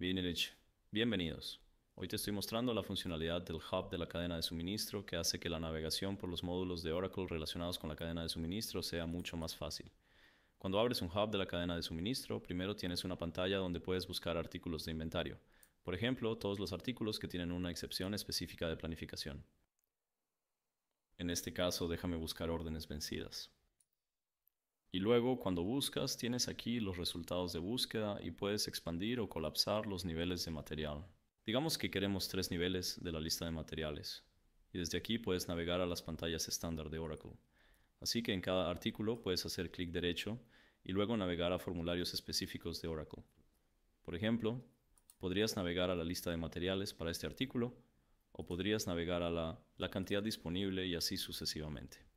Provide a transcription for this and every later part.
Bienvenidos. Bienvenidos. Hoy te estoy mostrando la funcionalidad del hub de la cadena de suministro que hace que la navegación por los módulos de Oracle relacionados con la cadena de suministro sea mucho más fácil. Cuando abres un hub de la cadena de suministro, primero tienes una pantalla donde puedes buscar artículos de inventario. Por ejemplo, todos los artículos que tienen una excepción específica de planificación. En este caso, déjame buscar órdenes vencidas. Y luego, cuando buscas, tienes aquí los resultados de búsqueda y puedes expandir o colapsar los niveles de material. Digamos que queremos tres niveles de la lista de materiales, y desde aquí puedes navegar a las pantallas estándar de Oracle. Así que en cada artículo puedes hacer clic derecho y luego navegar a formularios específicos de Oracle. Por ejemplo, podrías navegar a la lista de materiales para este artículo o podrías navegar a la, la cantidad disponible y así sucesivamente.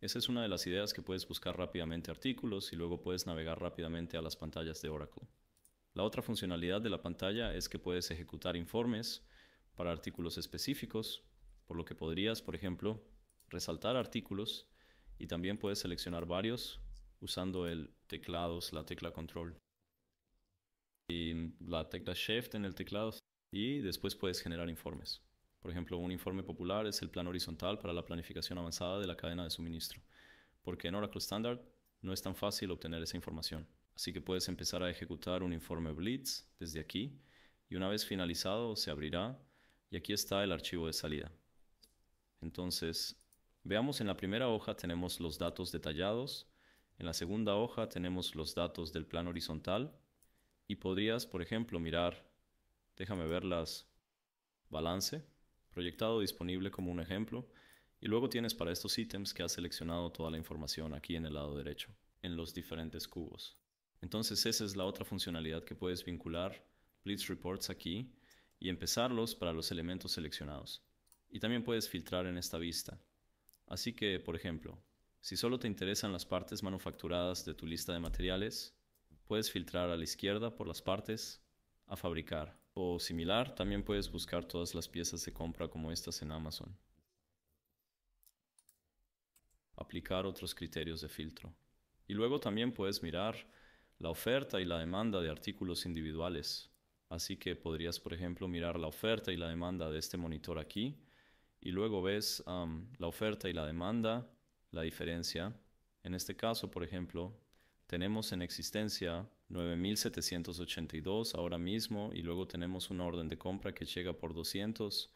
Esa es una de las ideas que puedes buscar rápidamente artículos y luego puedes navegar rápidamente a las pantallas de Oracle. La otra funcionalidad de la pantalla es que puedes ejecutar informes para artículos específicos, por lo que podrías, por ejemplo, resaltar artículos y también puedes seleccionar varios usando el teclado, la tecla control y la tecla shift en el teclado y después puedes generar informes. Por ejemplo, un informe popular es el plan horizontal para la planificación avanzada de la cadena de suministro, porque en Oracle Standard no es tan fácil obtener esa información. Así que puedes empezar a ejecutar un informe Blitz desde aquí y una vez finalizado se abrirá y aquí está el archivo de salida. Entonces, veamos en la primera hoja tenemos los datos detallados, en la segunda hoja tenemos los datos del plan horizontal y podrías, por ejemplo, mirar, déjame ver las... balance, proyectado disponible como un ejemplo, y luego tienes para estos ítems que has seleccionado toda la información aquí en el lado derecho, en los diferentes cubos. Entonces esa es la otra funcionalidad que puedes vincular Blitz Reports aquí y empezarlos para los elementos seleccionados. Y también puedes filtrar en esta vista. Así que, por ejemplo, si solo te interesan las partes manufacturadas de tu lista de materiales, puedes filtrar a la izquierda por las partes a fabricar o similar, también puedes buscar todas las piezas de compra como estas en Amazon. Aplicar otros criterios de filtro. Y luego también puedes mirar la oferta y la demanda de artículos individuales. Así que podrías, por ejemplo, mirar la oferta y la demanda de este monitor aquí y luego ves la oferta y la demanda, la diferencia. En este caso, por ejemplo, tenemos en existencia 9.782 ahora mismo y luego tenemos una orden de compra que llega por 200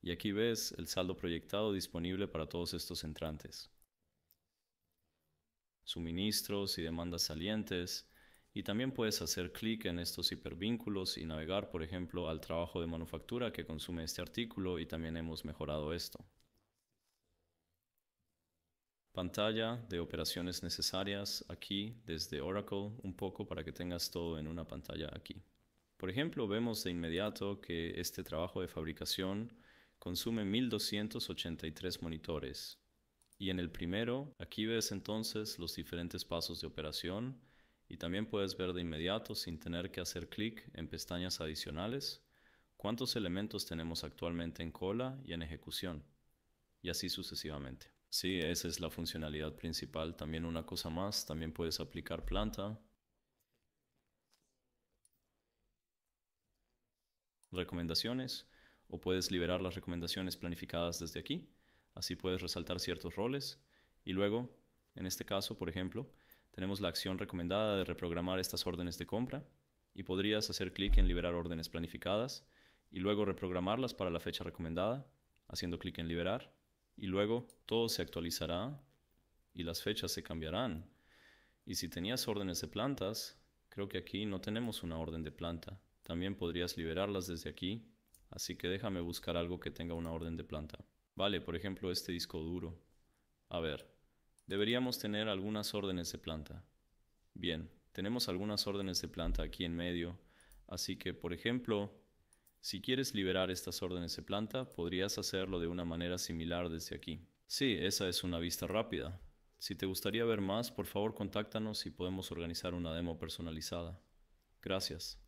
y aquí ves el saldo proyectado disponible para todos estos entrantes. Suministros y demandas salientes y también puedes hacer clic en estos hipervínculos y navegar por ejemplo al trabajo de manufactura que consume este artículo y también hemos mejorado esto pantalla de operaciones necesarias aquí desde Oracle un poco para que tengas todo en una pantalla aquí. Por ejemplo, vemos de inmediato que este trabajo de fabricación consume 1283 monitores. Y en el primero, aquí ves entonces los diferentes pasos de operación y también puedes ver de inmediato sin tener que hacer clic en pestañas adicionales cuántos elementos tenemos actualmente en cola y en ejecución, y así sucesivamente. Sí, esa es la funcionalidad principal. También una cosa más, también puedes aplicar planta. Recomendaciones, o puedes liberar las recomendaciones planificadas desde aquí. Así puedes resaltar ciertos roles. Y luego, en este caso, por ejemplo, tenemos la acción recomendada de reprogramar estas órdenes de compra y podrías hacer clic en liberar órdenes planificadas y luego reprogramarlas para la fecha recomendada, haciendo clic en liberar y luego todo se actualizará y las fechas se cambiarán. Y si tenías órdenes de plantas, creo que aquí no tenemos una orden de planta. También podrías liberarlas desde aquí, así que déjame buscar algo que tenga una orden de planta. Vale, por ejemplo este disco duro. A ver, deberíamos tener algunas órdenes de planta. Bien, tenemos algunas órdenes de planta aquí en medio, así que por ejemplo si quieres liberar estas órdenes de planta, podrías hacerlo de una manera similar desde aquí. Sí, esa es una vista rápida. Si te gustaría ver más, por favor contáctanos y podemos organizar una demo personalizada. Gracias.